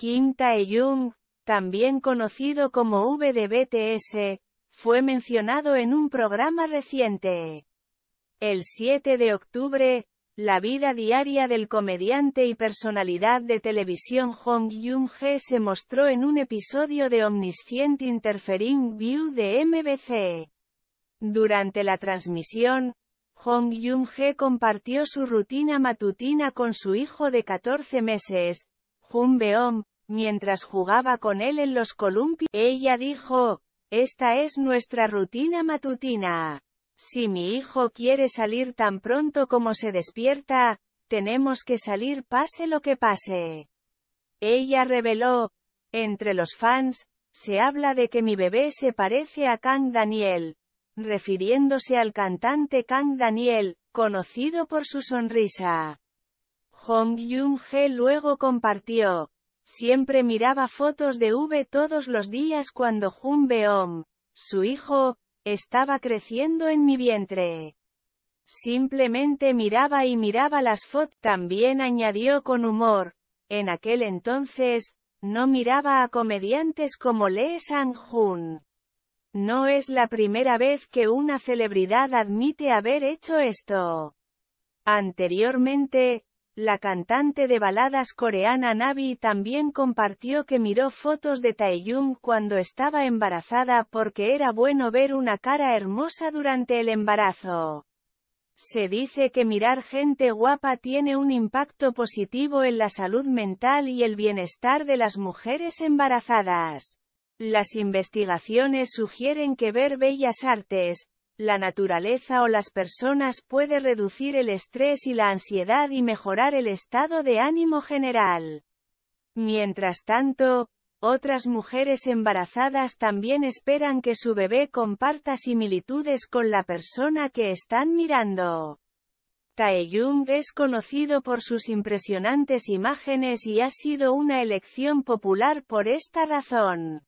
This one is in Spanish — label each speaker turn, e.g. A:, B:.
A: Kim Tae-jung, también conocido como V BTS, fue mencionado en un programa reciente. El 7 de octubre, la vida diaria del comediante y personalidad de televisión Hong Jung-hee se mostró en un episodio de Omniscient Interfering View de MBC. Durante la transmisión, Hong Jung-hee compartió su rutina matutina con su hijo de 14 meses, Beom, mientras jugaba con él en los columpios. Ella dijo, esta es nuestra rutina matutina. Si mi hijo quiere salir tan pronto como se despierta, tenemos que salir pase lo que pase. Ella reveló, entre los fans, se habla de que mi bebé se parece a Kang Daniel, refiriéndose al cantante Kang Daniel, conocido por su sonrisa. Hong Jung-hee luego compartió. Siempre miraba fotos de V todos los días cuando Jun Beom, su hijo, estaba creciendo en mi vientre. Simplemente miraba y miraba las fotos. También añadió con humor. En aquel entonces, no miraba a comediantes como Lee Sang-hun. No es la primera vez que una celebridad admite haber hecho esto. Anteriormente, la cantante de baladas coreana Navi también compartió que miró fotos de Taeyong cuando estaba embarazada porque era bueno ver una cara hermosa durante el embarazo. Se dice que mirar gente guapa tiene un impacto positivo en la salud mental y el bienestar de las mujeres embarazadas. Las investigaciones sugieren que ver bellas artes, la naturaleza o las personas puede reducir el estrés y la ansiedad y mejorar el estado de ánimo general. Mientras tanto, otras mujeres embarazadas también esperan que su bebé comparta similitudes con la persona que están mirando. Yung es conocido por sus impresionantes imágenes y ha sido una elección popular por esta razón.